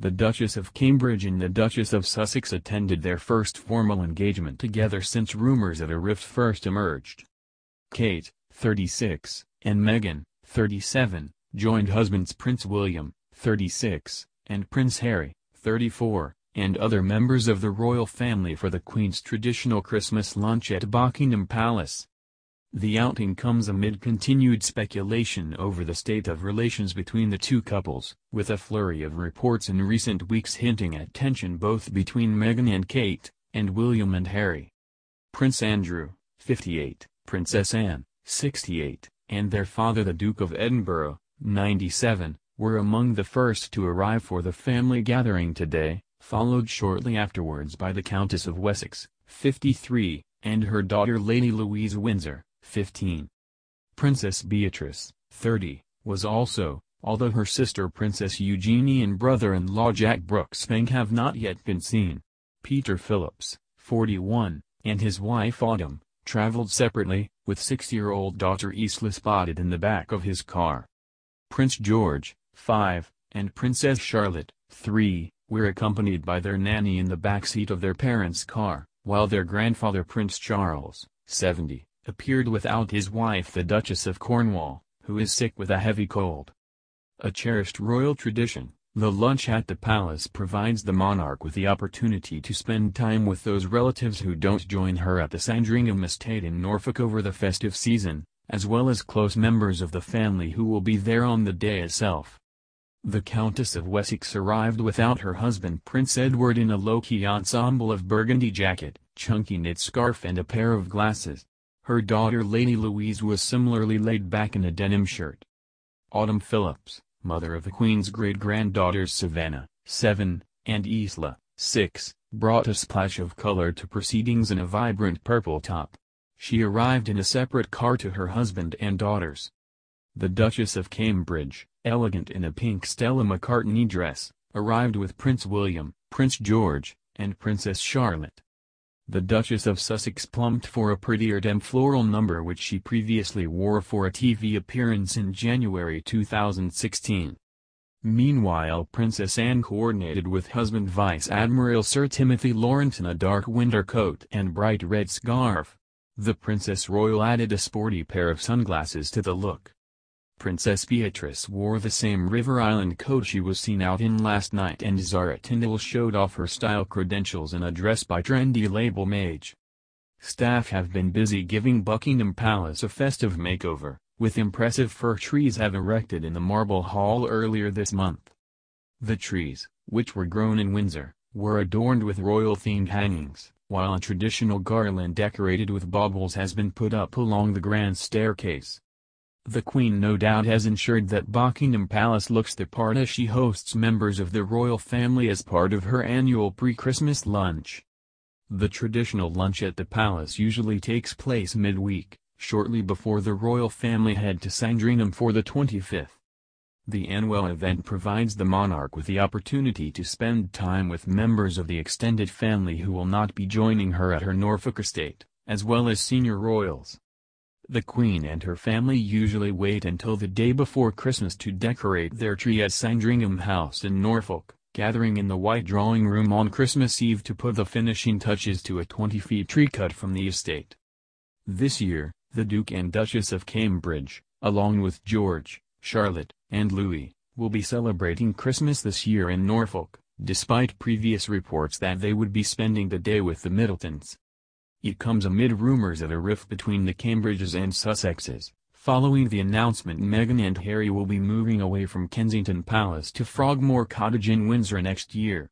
The Duchess of Cambridge and the Duchess of Sussex attended their first formal engagement together since rumors of a rift first emerged. Kate, 36, and Meghan, 37, joined husbands Prince William, 36, and Prince Harry, 34, and other members of the royal family for the Queen's traditional Christmas lunch at Buckingham Palace. The outing comes amid continued speculation over the state of relations between the two couples, with a flurry of reports in recent weeks hinting at tension both between Meghan and Kate, and William and Harry. Prince Andrew, 58, Princess Anne, 68, and their father the Duke of Edinburgh, 97, were among the first to arrive for the family gathering today, followed shortly afterwards by the Countess of Wessex, 53, and her daughter Lady Louise Windsor, 15. Princess Beatrice, 30, was also, although her sister Princess Eugenie and brother-in-law Jack Brooksbank have not yet been seen. Peter Phillips, 41, and his wife Autumn, traveled separately, with six-year-old daughter Isla spotted in the back of his car. Prince George, 5, and Princess Charlotte, 3, were accompanied by their nanny in the back seat of their parents' car, while their grandfather Prince Charles, 70, appeared without his wife the Duchess of Cornwall, who is sick with a heavy cold. A cherished royal tradition, the lunch at the palace provides the monarch with the opportunity to spend time with those relatives who don't join her at the Sandringham estate in Norfolk over the festive season, as well as close members of the family who will be there on the day itself. The Countess of Wessex arrived without her husband Prince Edward in a low-key ensemble of burgundy jacket, chunky knit scarf and a pair of glasses, her daughter Lady Louise was similarly laid back in a denim shirt. Autumn Phillips, mother of the Queen's great-granddaughters Savannah, 7, and Isla, 6, brought a splash of color to proceedings in a vibrant purple top. She arrived in a separate car to her husband and daughters. The Duchess of Cambridge, elegant in a pink Stella McCartney dress, arrived with Prince William, Prince George, and Princess Charlotte the Duchess of Sussex plumped for a prettier dem floral number which she previously wore for a TV appearance in January 2016. Meanwhile Princess Anne coordinated with husband Vice Admiral Sir Timothy Lawrence in a dark winter coat and bright red scarf. The Princess Royal added a sporty pair of sunglasses to the look. Princess Beatrice wore the same River Island coat she was seen out in last night and Zara Tyndall showed off her style credentials in a dress by trendy label Mage. Staff have been busy giving Buckingham Palace a festive makeover, with impressive fir trees have erected in the Marble Hall earlier this month. The trees, which were grown in Windsor, were adorned with royal-themed hangings, while a traditional garland decorated with baubles has been put up along the grand staircase. The Queen no doubt has ensured that Buckingham Palace looks the part as she hosts members of the royal family as part of her annual pre-Christmas lunch. The traditional lunch at the palace usually takes place mid-week, shortly before the royal family head to Sandringham for the 25th. The annual event provides the monarch with the opportunity to spend time with members of the extended family who will not be joining her at her Norfolk estate, as well as senior royals. The Queen and her family usually wait until the day before Christmas to decorate their tree at Sandringham House in Norfolk, gathering in the white drawing room on Christmas Eve to put the finishing touches to a 20-feet tree cut from the estate. This year, the Duke and Duchess of Cambridge, along with George, Charlotte, and Louis, will be celebrating Christmas this year in Norfolk, despite previous reports that they would be spending the day with the Middletons. It comes amid rumors of a rift between the Cambridges and Sussexes, following the announcement Meghan and Harry will be moving away from Kensington Palace to Frogmore Cottage in Windsor next year.